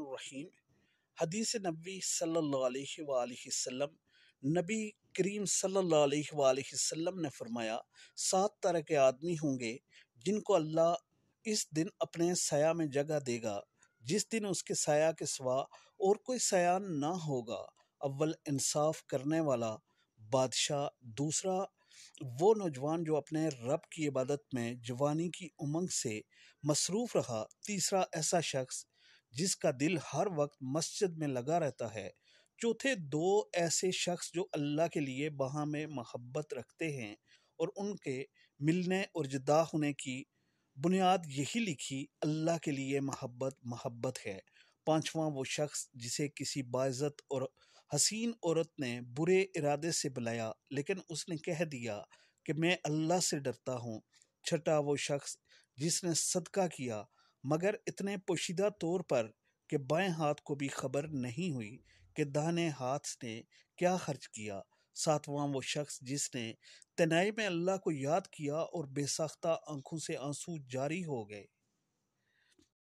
रहीम हदीस नबी सल्लाम नबी करीम सल्लाम ने फरमाया सात तरह के आदमी होंगे जिनको अल्लाह इस दिन अपने सया में जगह देगा जिस दिन उसके सया के सवा और कोई सया ना होगा अव्वल इंसाफ करने वाला बादशाह दूसरा वो नौजवान जो अपने रब की इबादत में जवानी की उमंग से मसरूफ़ रहा तीसरा ऐसा शख्स जिसका दिल हर वक्त मस्जिद में लगा रहता है चौथे दो ऐसे शख्स जो अल्लाह के लिए बहा में महब्बत रखते हैं और उनके मिलने और जुदा होने की बुनियाद यही लिखी अल्लाह के लिए महब्बत महब्बत है पांचवा वो शख्स जिसे किसी बाज़त और हसीन औरत ने बुरे इरादे से बुलाया लेकिन उसने कह दिया कि मैं अल्लाह से डरता हूँ छठा वो शख्स जिसने सदका किया मगर इतने पोशीदा तौर पर कि बाएं हाथ को भी खबर नहीं हुई कि दाहिने हाथ ने क्या खर्च किया सातवां वो शख्स जिसने तनाई में अल्लाह को याद किया और बेसाख्ता आंखों से आंसू जारी हो गए